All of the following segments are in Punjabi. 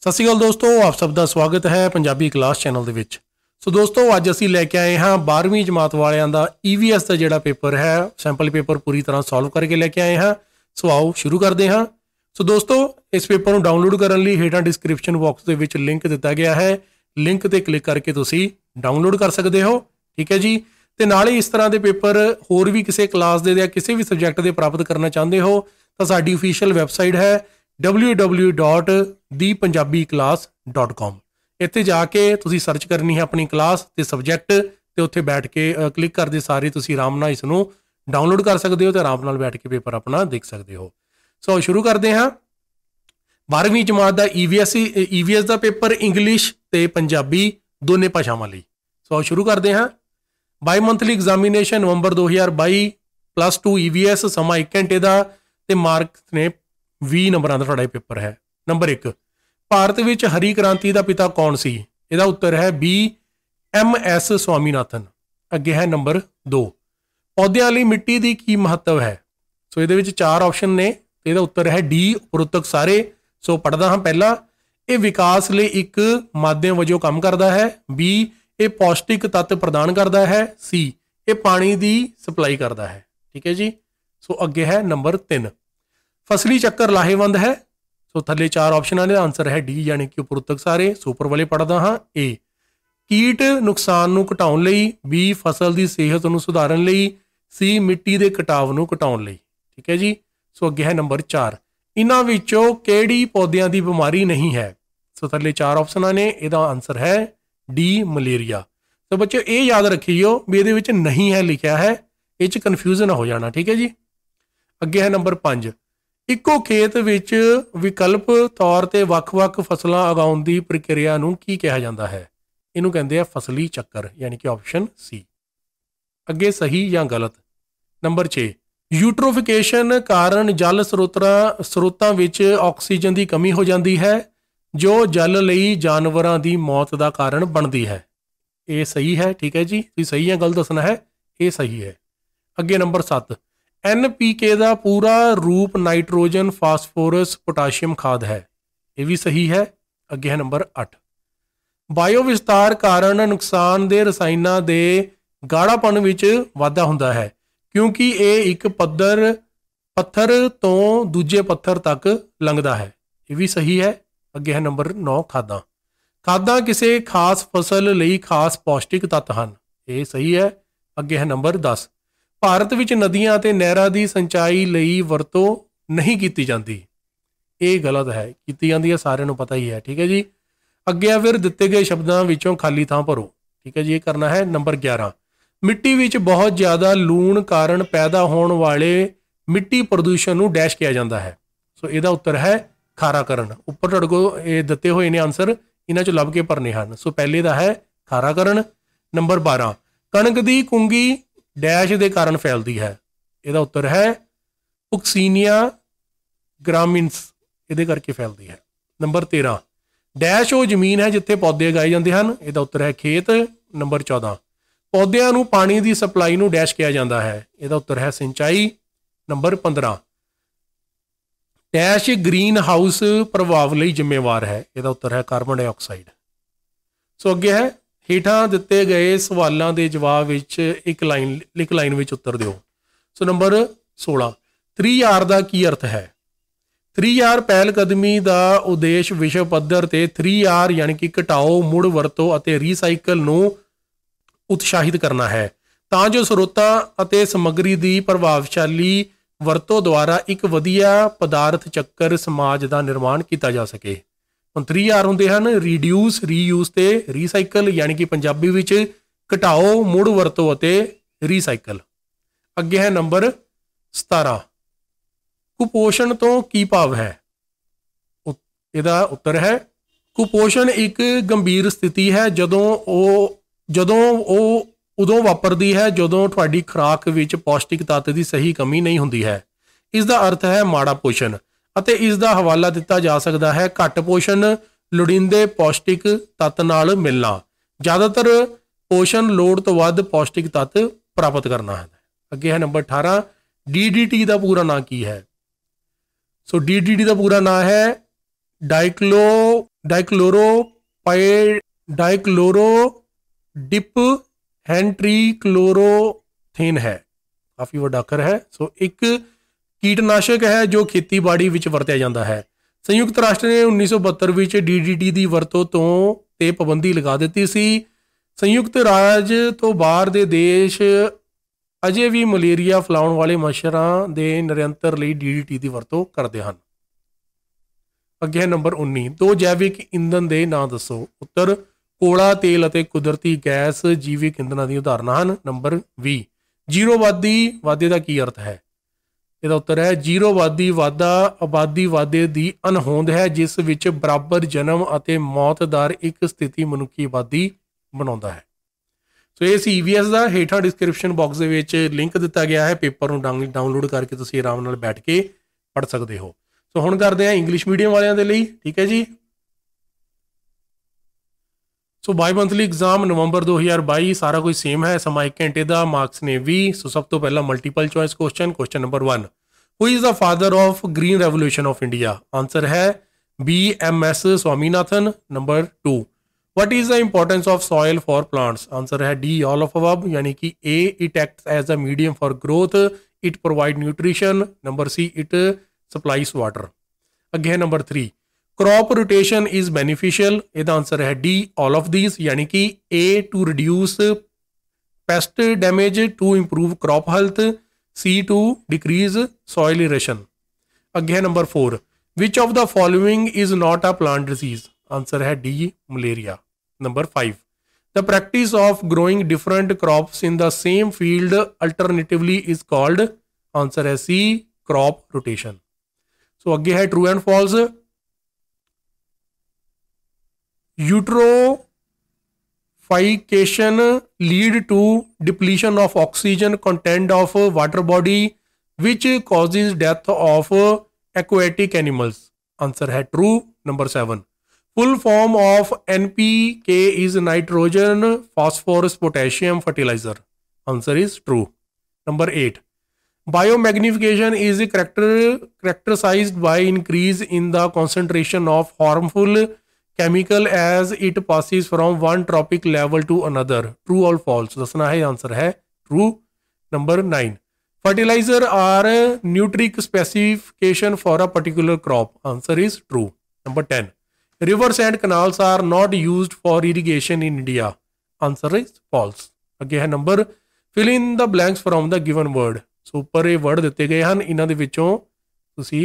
ਸਤਿ ਸ਼੍ਰੀ ਅਕਾਲ ਦੋਸਤੋ ਆਪ ਸਭ ਦਾ ਸਵਾਗਤ ਹੈ ਪੰਜਾਬੀ ਕਲਾਸ ਚੈਨਲ ਦੇ ਵਿੱਚ ਸੋ ਦੋਸਤੋ ਅੱਜ ਅਸੀਂ ਲੈ ਕੇ ਆਏ ਹਾਂ 12ਵੀਂ ਜਮਾਤ ਵਾਲਿਆਂ ਦਾ EVS ਦਾ ਜਿਹੜਾ ਪੇਪਰ ਹੈ ਸੈਂਪਲ ਪੇਪਰ ਪੂਰੀ ਤਰ੍ਹਾਂ ਸੋਲਵ ਕਰਕੇ ਲੈ ਕੇ ਆਏ ਹਾਂ ਸੋ ਆਓ ਸ਼ੁਰੂ ਕਰਦੇ ਹਾਂ ਸੋ ਦੋਸਤੋ ਇਸ ਪੇਪਰ ਨੂੰ ਡਾਊਨਲੋਡ ਕਰਨ ਲਈ ਹੇਠਾਂ ਡਿਸਕ੍ਰਿਪਸ਼ਨ ਬਾਕਸ ਦੇ ਵਿੱਚ ਲਿੰਕ ਦਿੱਤਾ ਗਿਆ ਹੈ ਲਿੰਕ ਤੇ ਕਲਿੱਕ ਕਰਕੇ ਤੁਸੀਂ ਡਾਊਨਲੋਡ ਕਰ ਸਕਦੇ ਹੋ ਠੀਕ ਹੈ ਜੀ ਤੇ ਨਾਲ ਹੀ ਇਸ ਤਰ੍ਹਾਂ ਦੇ ਪੇਪਰ ਹੋਰ ਵੀ ਕਿਸੇ ਕਲਾਸ ਦੇ ਜਾਂ ਕਿਸੇ ਵੀ ਸਬਜੈਕਟ ਦੇ ਪ੍ਰਾਪਤ ਕਰਨਾ ਚਾਹੁੰਦੇ ਹੋ ਤਾਂ ਸਾਡੀ ਅਫੀਸ਼ੀਅਲ ਵੈਬਸਾਈਟ ਹੈ www.thepunjabiclass.com ਇੱਥੇ ਜਾ ਕੇ ਤੁਸੀਂ ਸਰਚ ਕਰਨੀ ਹੈ ਆਪਣੀ ਕਲਾਸ ਤੇ ਸਬਜੈਕਟ ਤੇ ਉੱਥੇ ਬੈਠ ਕੇ ਕਲਿੱਕ ਕਰਦੇ ਸਾਰੇ ਤੁਸੀਂ ਆਰਾਮ ਨਾਲ ਇਸ ਨੂੰ ਡਾਊਨਲੋਡ ਕਰ ਸਕਦੇ ਹੋ ਤੇ ਆਰਾਮ ਨਾਲ ਬੈਠ ਕੇ ਪੇਪਰ ਆਪਣਾ ਦੇਖ ਸਕਦੇ ਹੋ ਸੋ ਸ਼ੁਰੂ ਕਰਦੇ ਹਾਂ 12ਵੀਂ ਜਮਾਤ ਦਾ EVS EVS ਦਾ ਪੇਪਰ ਇੰਗਲਿਸ਼ ਤੇ ਪੰਜਾਬੀ ਦੋਨੇ ਭਾਸ਼ਾਵਾਂ ਲਈ ਸੋ ਸ਼ੁਰੂ ਕਰਦੇ ਹਾਂ bimonthly examination November 2022 plus 2 EVS ਸਮਾਂ 1 ਘੰਟੇ ਦਾ ਤੇ ਮਾਰਕਸ ਨੇ 20 ਨੰਬਰਾਂ ਦਾ ਤੁਹਾਡਾ ਇਹ ਪੇਪਰ ਹੈ ਨੰਬਰ 1 ਭਾਰਤ ਵਿੱਚ ਹਰੀ ਕ੍ਰਾਂਤੀ ਦਾ ਪਿਤਾ ਕੌਣ ਸੀ ਇਹਦਾ ਉੱਤਰ ਹੈ ਬੀ ਐਮ ਐਸ ਸਵਾਮੀਨਾਥਨ ਅੱਗੇ ਹੈ ਨੰਬਰ 2 ਪੌਦਿਆਂ ਲਈ ਮਿੱਟੀ ਦੀ ਕੀ ਮਹੱਤਵ ਹੈ ਸੋ ਇਹਦੇ ਵਿੱਚ ਚਾਰ ਆਪਸ਼ਨ ਨੇ ਤੇ ਇਹਦਾ ਉੱਤਰ ਹੈ ਡੀ ਉਪਰੋਕਤ ਸਾਰੇ ਸੋ ਪੜਦਾ ਹਾਂ ਪਹਿਲਾ ਇਹ ਵਿਕਾਸ ਲਈ ਇੱਕ ਮਾਧਿਅਮ ਵਜੋਂ ਕੰਮ ਕਰਦਾ ਹੈ ਬੀ ਇਹ ਪੌਸ਼ਟਿਕ ਤੱਤ ਪ੍ਰਦਾਨ ਕਰਦਾ ਹੈ ਸੀ ਇਹ ਪਾਣੀ ਦੀ ਸਪਲਾਈ ਕਰਦਾ ਹੈ ਠੀਕ ਹੈ ਜੀ ਸੋ ਅੱਗੇ ਹੈ ਨੰਬਰ 3 ਫਸਲੀ ਚੱਕਰ ਲਾਹੇਵੰਦ ਹੈ ਸੋ ਥੱਲੇ ਚਾਰ ਆਪਸ਼ਨਾਂ ਦੇ ਆਨਸਰ ਹੈ ਡੀ ਯਾਨੀ ਕਿ ਉਪਰੋਕਤ ਸਾਰੇ ਸੁਪਰ ਵਾਲੇ ਪੜਦਾ ਹਾਂ ਏ ਕੀਟ ਨੁਕਸਾਨ ਨੂੰ ਘਟਾਉਣ ਲਈ ਬੀ ਫਸਲ ਦੀ ਸਿਹਤ ਨੂੰ ਸੁਧਾਰਨ ਲਈ ਸੀ ਮਿੱਟੀ ਦੇ ਕਟਾਵ ਨੂੰ ਘਟਾਉਣ ਲਈ ਠੀਕ ਹੈ ਜੀ ਸੋ ਅੱਗੇ ਹੈ ਨੰਬਰ 4 ਇਹਨਾਂ ਵਿੱਚੋਂ ਕਿਹੜੀ ਪੌਦਿਆਂ ਦੀ ਬਿਮਾਰੀ ਨਹੀਂ ਹੈ ਸੋ ਥੱਲੇ ਚਾਰ ਆਪਸ਼ਨਾਂ ਨੇ ਇਹਦਾ ਆਨਸਰ ਹੈ ਡੀ ਮਲੇਰੀਆ ਸੋ ਬੱਚਿਓ ਇਹ ਯਾਦ ਰੱਖਿਓ ਵੀ ਇਹਦੇ ਵਿੱਚ ਨਹੀਂ ਹੈ ਲਿਖਿਆ ਹੈ ਇਹ ਚ ਕਨਫਿਊਜ਼ਨ ਹੋ ਜਾਣਾ ਠੀਕ ਹੈ ਜੀ ਅੱਗੇ ਹੈ ਨੰਬਰ 5 ਇੱਕੋ ਖੇਤ ਵਿੱਚ ਵਿਕਲਪ ਤੌਰ ਤੇ ਵੱਖ-ਵੱਖ ਫਸਲਾਂ ਉਗਾਉਣ ਦੀ ਪ੍ਰਕਿਰਿਆ ਨੂੰ ਕੀ ਕਿਹਾ ਜਾਂਦਾ ਹੈ ਇਹਨੂੰ ਕਹਿੰਦੇ ਆ ਫਸਲੀ ਚੱਕਰ ਯਾਨੀ ਕਿ ਆਪਸ਼ਨ ਸੀ ਅੱਗੇ ਸਹੀ ਜਾਂ ਗਲਤ ਨੰਬਰ 6 ਯੂਟ੍ਰੋਫਿਕੇਸ਼ਨ ਕਾਰਨ ਜਲ ਸਰੋਤਾਂ ਸਰੋਤਾਂ ਵਿੱਚ ਆਕਸੀਜਨ ਦੀ ਕਮੀ ਹੋ ਜਾਂਦੀ ਹੈ ਜੋ ਜਲ ਲਈ ਜਾਨਵਰਾਂ ਦੀ ਮੌਤ ਦਾ ਕਾਰਨ ਬਣਦੀ ਹੈ ਇਹ ਸਹੀ ਹੈ ਠੀਕ ਹੈ ਜੀ ਤੁਸੀਂ ਸਹੀ ਜਾਂ ਗਲਤ ਦੱਸਣਾ ਹੈ ਇਹ ਸਹੀ ਹੈ ਅੱਗੇ ਨੰਬਰ 7 NPK ਦਾ ਪੂਰਾ ਰੂਪ ਨਾਈਟ੍ਰੋਜਨ ਫਾਸਫੋਰਸ ਪੋਟਾਸ਼ੀਅਮ ਖਾਦ ਹੈ ਇਹ ਵੀ ਸਹੀ ਹੈ ਅੱਗੇ ਹੈ ਨੰਬਰ 8 ਬਾਇਓ ਵਿਸਤਾਰ ਕਾਰਨ ਨੁਕਸਾਨ ਦੇ ਰਸਾਇਣਾਂ ਦੇ ਗਾੜਾਪਣ ਵਿੱਚ ਵਾਧਾ ਹੁੰਦਾ ਹੈ ਕਿਉਂਕਿ ਇਹ ਇੱਕ ਪੱਧਰ ਪੱਥਰ ਤੋਂ ਦੂਜੇ ਪੱਥਰ ਤੱਕ ਲੰਘਦਾ ਹੈ ਇਹ ਵੀ ਸਹੀ ਹੈ ਅੱਗੇ ਹੈ ਨੰਬਰ 9 ਖਾਦਾਂ ਖਾਦਾਂ ਕਿਸੇ ਖਾਸ ਫਸਲ ਲਈ ਖਾਸ ਪੌਸ਼ਟਿਕ ਤੱਤ ਹਨ ਇਹ ਸਹੀ ਹੈ ਅੱਗੇ ਹੈ ਨੰਬਰ 10 ਭਾਰਤ ਵਿੱਚ ਨਦੀਆਂ ਅਤੇ ਨਹਿਰਾਂ ਦੀ ਸਿੰਚਾਈ ਲਈ ਵਰਤੋਂ ਨਹੀਂ ਕੀਤੀ ਜਾਂਦੀ ਇਹ ਗਲਤ ਹੈ ਕੀਤੀ ਜਾਂਦੀ ਹੈ ਸਾਰਿਆਂ ਨੂੰ ਪਤਾ ਹੀ ਹੈ ਠੀਕ ਹੈ ਜੀ ਅੱਗੇ ਆ ਫਿਰ ਦਿੱਤੇ ਗਏ ਸ਼ਬਦਾਂ ਵਿੱਚੋਂ ਖਾਲੀ ਥਾਂ ਭਰੋ ਠੀਕ ਹੈ ਜੀ ਇਹ ਕਰਨਾ ਹੈ ਨੰਬਰ 11 ਮਿੱਟੀ ਵਿੱਚ ਬਹੁਤ ਜ਼ਿਆਦਾ ਲੂਣ ਕਾਰਨ ਪੈਦਾ ਹੋਣ ਵਾਲੇ ਮਿੱਟੀ ਪ੍ਰਦੂਸ਼ਣ ਨੂੰ ਡੈਸ਼ ਕਿਹਾ ਜਾਂਦਾ ਹੈ ਸੋ ਇਹਦਾ ਉੱਤਰ ਹੈ ਖਾਰਾ ਕਰਨ ਉੱਪਰ ਤੁਹਾਡੇ ਕੋਲ ਇਹ ਦਿੱਤੇ ਹੋਏ ਨੇ ਆਨਸਰ ਇਹਨਾਂ ਚੋਂ ਲੱਭ ਕੇ ਭਰਨੇ ਹਨ ਸੋ ਪਹਿਲੇ ਦਾ ਹੈ ਖਾਰਾ ਕਰਨ ਨੰਬਰ 12 ਕਣਕ ਦੀ ਕੁੰਗੀ ਡੈਸ਼ ਦੇ ਕਾਰਨ ਫੈਲਦੀ ਹੈ ਇਹਦਾ ਉੱਤਰ ਹੈ ਉਕਸੀਨੀਆ ਗ੍ਰਾਮਿਨਸ ਇਹਦੇ ਕਰਕੇ ਫੈਲਦੀ ਹੈ ਨੰਬਰ 13 ਡੈਸ਼ ਉਹ ਜ਼ਮੀਨ ਹੈ ਜਿੱਥੇ ਪੌਦੇ ਉਗਾਏ ਜਾਂਦੇ ਹਨ ਇਹਦਾ ਉੱਤਰ ਹੈ ਖੇਤ ਨੰਬਰ 14 ਪੌਦਿਆਂ ਨੂੰ ਪਾਣੀ ਦੀ ਸਪਲਾਈ ਨੂੰ ਡੈਸ਼ ਕਿਹਾ ਜਾਂਦਾ ਹੈ ਇਹਦਾ ਉੱਤਰ ਹੈ ਸਿੰਚਾਈ ਨੰਬਰ 15 ਡੈਸ਼ ਗ੍ਰੀਨ ਹਾਊਸ ਪ੍ਰਭਾਵ ਲਈ ਜ਼ਿੰਮੇਵਾਰ ਹੈ ਇਹਦਾ ਉੱਤਰ ਹੈ ਕਾਰਬਨ ਡਾਈਆਕਸਾਈਡ ਸੋ ਅੱਗੇ ਹੈ ਹੇਠਾਂ ਦਿੱਤੇ ਗਏ ਸਵਾਲਾਂ ਦੇ ਜਵਾਬ ਵਿੱਚ ਇੱਕ ਲਾਈਨ ਇੱਕ ਲਾਈਨ ਵਿੱਚ ਉੱਤਰ ਦਿਓ ਸੋ ਨੰਬਰ 16 3R ਦਾ ਕੀ ਅਰਥ ਹੈ 3R ਪਹਿਲ ਕਦਮੀ ਦਾ ਉਦੇਸ਼ ਵਿਸ਼ਵ ਪੱਧਰ ਤੇ 3R ਯਾਨੀ ਕਿ ਘਟਾਓ ਮੁੜ ਵਰਤੋ ਅਤੇ ਰੀਸਾਈਕਲ ਨੂੰ ਉਤਸ਼ਾਹਿਤ ਕਰਨਾ ਹੈ ਤਾਂ ਜੋ ਸਰੋਤਾਂ ਅਤੇ ਸਮੱਗਰੀ ਦੀ ਪ੍ਰਭਾਵਸ਼ਾਲੀ ਵਰਤੋਂ ਦੁਆਰਾ ਇੱਕ ਵਧੀਆ ਪਦਾਰਥ ਚੱਕਰ ਸਮਾਜ ਦਾ ਨਿਰਮਾਣ ਕੀਤਾ ਜਾ ਸਕੇ ਹੁਣ 3R ਹੁੰਦੇ ਹਨ ਰਿਡਿਊਸ ਰੀਯੂਸ ਤੇ ਰੀਸਾਈਕਲ ਯਾਨੀ ਕਿ ਪੰਜਾਬੀ ਵਿੱਚ ਘਟਾਓ ਮੁੜ ਵਰਤੋ ਅਤੇ ਰੀਸਾਈਕਲ ਅੱਗੇ ਹੈ ਨੰਬਰ 17 ਕੁਪੋਸ਼ਣ ਤੋਂ ਕੀ ਭਾਵ ਹੈ ਇਹਦਾ ਉੱਤਰ ਹੈ ਕੁਪੋਸ਼ਣ ਇੱਕ ਗੰਭੀਰ ਸਥਿਤੀ ਹੈ ਜਦੋਂ ਉਹ ਜਦੋਂ ਉਹ ਉਦੋਂ ਵਾਪਰਦੀ ਹੈ ਜਦੋਂ ਤੁਹਾਡੀ ਖੁਰਾਕ ਵਿੱਚ ਪੌਸ਼ਟਿਕ ਤੱਤ ਦੀ ਸਹੀ ਕਮੀ ਨਹੀਂ ਹੁੰਦੀ ਹੈ ਇਸ ਦਾ ਅਰਥ ਹੈ ਮਾੜਾ ਪੋਸ਼ਣ ਅਤੇ ਇਸ ਦਾ ਹਵਾਲਾ ਦਿੱਤਾ ਜਾ ਸਕਦਾ ਹੈ ਘੱਟ ਪੋਸ਼ਣ ਲੋੜਿੰਦੇ ਪੌਸ਼ਟਿਕ ਤੱਤ ਨਾਲ ਮਿਲਣਾ ਜ਼ਿਆਦਾਤਰ ਪੋਸ਼ਣ ਲੋੜ ਤੋਂ ਵੱਧ ਪੌਸ਼ਟਿਕ ਤੱਤ ਪ੍ਰਾਪਤ ਕਰਨਾ ਹੈ ਅੱਗੇ ਹੈ ਨੰਬਰ 18 ਡੀਡੀਟੀ ਦਾ ਪੂਰਾ ਨਾਂ ਕੀ ਹੈ ਸੋ ਡੀਡੀਟੀ ਦਾ ਪੂਰਾ ਨਾਂ ਹੈ ਡਾਈਕਲੋ ਪਾਈ ਡਾਈਕਲੋਰੋ ਡਿਪ ਹੈਂਟਰੀ ਕਲੋਰੋਥੀਨ ਹੈ ਕਾਫੀ ਵੱਡਾ ਅੱਖਰ ਹੈ ਸੋ ਇੱਕ ਕੀਟਨਾਸ਼ਕ ਹੈ ਜੋ ਖੇਤੀਬਾੜੀ ਵਿੱਚ ਵਰਤਿਆ ਜਾਂਦਾ ਹੈ ਸੰਯੁਕਤ ਰਾਸ਼ਟਰ ਨੇ 1972 ਵਿੱਚ ਡੀਡੀਟੀ ਦੀ ਵਰਤੋਂ ਤੋਂ ਤੇ ਪਾਬੰਦੀ ਲਗਾ ਦਿੱਤੀ ਸੀ ਸੰਯੁਕਤ ਰਾਜ ਤੋਂ ਬਾਹਰ ਦੇ ਦੇਸ਼ ਅਜੇ ਵੀ ਮਲੇਰੀਆ ਫਲਾਉਣ ਵਾਲੇ ਮੱਛਰਾਂ ਦੇ ਨਿਰੰਤਰ ਲਈ ਡੀਡੀਟੀ ਦੀ ਵਰਤੋਂ ਕਰਦੇ ਹਨ ਅੱਗੇ ਹੈ ਨੰਬਰ 19 ਦੋ ਜੈਵਿਕ ਇੰਧਨ ਦੇ ਨਾਂ ਦੱਸੋ ਉੱਤਰ ਕੋਲਾ ਤੇਲ ਅਤੇ ਕੁਦਰਤੀ ਗੈਸ ਜੀਵਿਕ ਇੰਧਨਾਂ ਦੀ ਉਦਾਹਰਨਾਂ ਹਨ ਨੰਬਰ 20 ਜੀਰੋਵਾਦੀ ਵਾਅਦੇ ਦਾ ਕੀ ਅਰਥ ਹੈ ਇਹਦਾ ਉੱਤਰ ਹੈ ਜੀਰੋਵਾਦੀ ਵਾਦਾ ਆਬਾਦੀ ਵਾਦੇ ਦੀ ਅਨਹੋਂਦ ਹੈ ਜਿਸ ਵਿੱਚ ਬਰਾਬਰ ਜਨਮ ਅਤੇ ਮੌਤ ਦਰ ਇੱਕ ਸਥਿਤੀ ਮਨੁੱਖੀ ਆਬਾਦੀ ਬਣਾਉਂਦਾ ਹੈ ਸੋ ਇਹ ਸੀ e ਦਾ ਹੇਠਾਂ ਡਿਸਕ੍ਰਿਪਸ਼ਨ ਬਾਕਸ ਦੇ ਵਿੱਚ ਲਿੰਕ ਦਿੱਤਾ ਗਿਆ ਹੈ ਪੇਪਰ ਨੂੰ ਡਾਊਨਲੋਡ ਕਰਕੇ ਤੁਸੀਂ ਆਰਾਮ ਨਾਲ ਬੈਠ ਕੇ ਪੜ੍ਹ ਸਕਦੇ ਹੋ ਸੋ ਹੁਣ ਕਰਦੇ ਹਾਂ ਇੰਗਲਿਸ਼ ਮੀਡੀਅਮ ਵਾਲਿਆਂ ਦੇ ਲਈ ਠੀਕ ਹੈ ਜੀ so bimonthly exam November दो हज़ार बई सारा कुछ सेम है समा एक घंटे का मार्क्स ने भी सो सब तो पहला multiple choice question question number one who is the father of green revolution of India answer है B M S Swaminathan number two what is the importance of soil for plants answer है डी ऑल ऑफ अब यानी कि A it act as a medium for growth it provide nutrition number C it supplies water अगे है number three crop rotation is beneficial ਇਹਦਾ ਆਨਸਰ ਹੈ D all of these ਯਾਨੀ ਕਿ A to reduce pest damage to improve crop health C to decrease soil erosion ਅੱਗੇ number 4 which of the following is not a plant disease ਆਨਸਰ ਹੈ D malaria number 5 the practice of growing different crops in the same field alternatively is called answer ਹੈ C crop rotation so agge hai true and false eutrophication lead to depletion of oxygen content of water body which causes death of aquatic animals answer है true number 7 full form of npk is nitrogen phosphorus potassium fertilizer answer is true number 8 biomagnification is character characterized by increase in the concentration of harmful chemical as it passes from one trophic level to another true और फॉल्स दसना है आंसर है true number nine fertiliser are nutrient specification for a particular crop answer is true number ten rivers and canals are not used for irrigation in india answer is false ਅੱਗੇ ਹੈ number fill in the blanks from the given word ਸੋ ਉੱਪਰ ਇਹ ਵਰਡ ਦਿੱਤੇ ਗਏ ਹਨ ਇਹਨਾਂ ਦੇ ਵਿੱਚੋਂ ਤੁਸੀਂ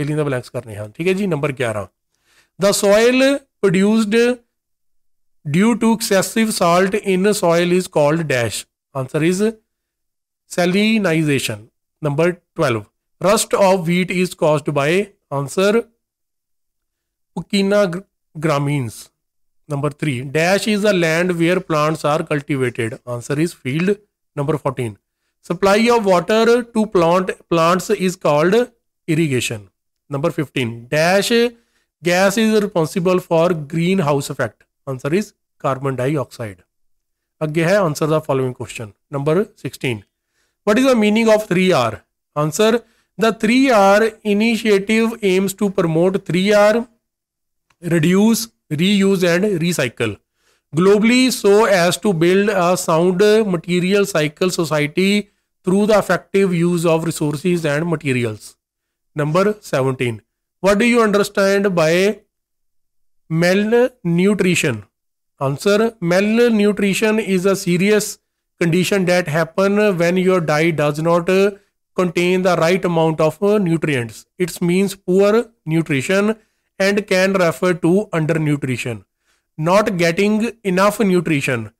fill in the blanks ਕਰਨੇ ਹਨ ਠੀਕ ਹੈ ਜੀ number 11 the soil produced due to excessive salt in soil is called dash. Answer is salinization. Number 12. Rust of wheat is caused by answer Pukina gramines. Number 3. Dash is a land where plants are cultivated. Answer is field. Number 14. Supply of water to plant plants is called irrigation. Number 15. Dash gas is responsible for greenhouse effect answer is carbon dioxide आगे है answer the following question number 16 what is the meaning of 3r answer the 3r initiative aims to promote 3r reduce reuse and recycle globally so as to build a sound material cycle society through the effective use of resources and materials number 17 what do you understand by malnutrition? Answer malnutrition is a serious condition that happen when your diet does not uh, contain the right amount of uh, nutrients. It means poor nutrition and can refer to undernutrition. Not getting enough nutrition.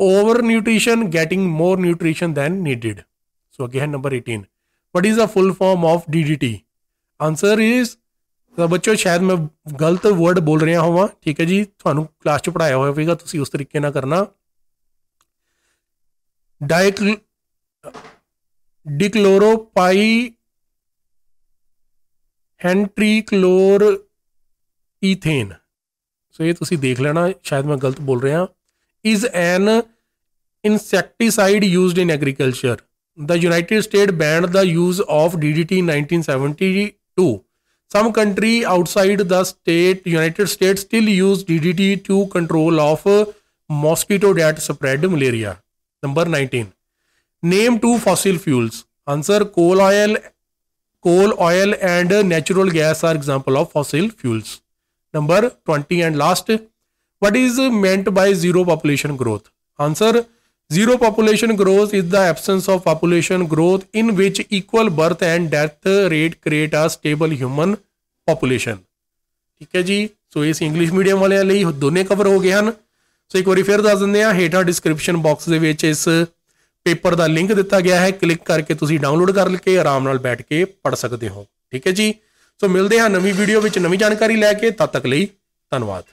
Overnutrition, getting more nutrition than needed. So again, number 18. What is the full form of DDT? Answer is ਤਾਂ ਬੱਚੋ ਸ਼ਾਇਦ ਮੈਂ ਗਲਤ ਵਰਡ ਬੋਲ ਰਿਹਾ ਹਾਂ ਠੀਕ ਹੈ ਜੀ ਤੁਹਾਨੂੰ ਕਲਾਸ 'ਚ ਪੜਾਇਆ ਹੋਇਆ ਹੋਵੇਗਾ ਤੁਸੀਂ ਉਸ ਤਰੀਕੇ ਨਾਲ ਕਰਨਾ ਡਾਇਕ ਐਂਟਰੀ ਕਲੋਰ ਈਥੇਨ ਸੋ ਇਹ ਤੁਸੀਂ ਦੇਖ ਲੈਣਾ ਸ਼ਾਇਦ ਮੈਂ ਗਲਤ ਬੋਲ ਰਿਹਾ is an insecticide used in agriculture the United State banned the use of DDT 1972 Some country outside the state, United States, still use DDT to control of uh, mosquito that spread malaria. Number 19. Name two fossil fuels. Answer coal oil, coal, oil and natural gas are example of fossil fuels. Number 20 and last. What is meant by zero population growth? Answer zero population growth is the absence of population growth in which equal birth and death rate create a stable human population ਠੀਕ ਹੈ ਜੀ ਸੋ ਇਸ ਇੰਗਲਿਸ਼ ਮੀਡੀਅਮ ਵਾਲਿਆਂ ਲਈ ਦੋਨੇ ਕਵਰ ਹੋ ਗਏ ਹਨ ਸੋ ਇੱਕ ਵਾਰੀ ਫਿਰ ਦੱਸ ਦਿੰਦੇ ਆ ਹੇਠਾਂ ਡਿਸਕ੍ਰਿਪਸ਼ਨ ਬਾਕਸ ਦੇ ਵਿੱਚ ਇਸ ਪੇਪਰ ਦਾ ਲਿੰਕ ਦਿੱਤਾ ਗਿਆ ਹੈ ਕਲਿੱਕ ਕਰਕੇ ਤੁਸੀਂ ਡਾਊਨਲੋਡ ਕਰ ਲਕੇ ਆਰਾਮ ਨਾਲ ਬੈਠ ਕੇ ਪੜ੍ਹ ਸਕਦੇ ਹੋ ਠੀਕ ਹੈ ਜੀ ਸੋ ਮਿਲਦੇ ਹਾਂ ਨਵੀਂ ਵੀਡੀਓ ਵਿੱਚ ਨਵੀਂ ਜਾਣਕਾਰੀ ਲੈ ਕੇ ਤਦ ਤੱਕ ਲਈ ਧੰਨਵਾਦ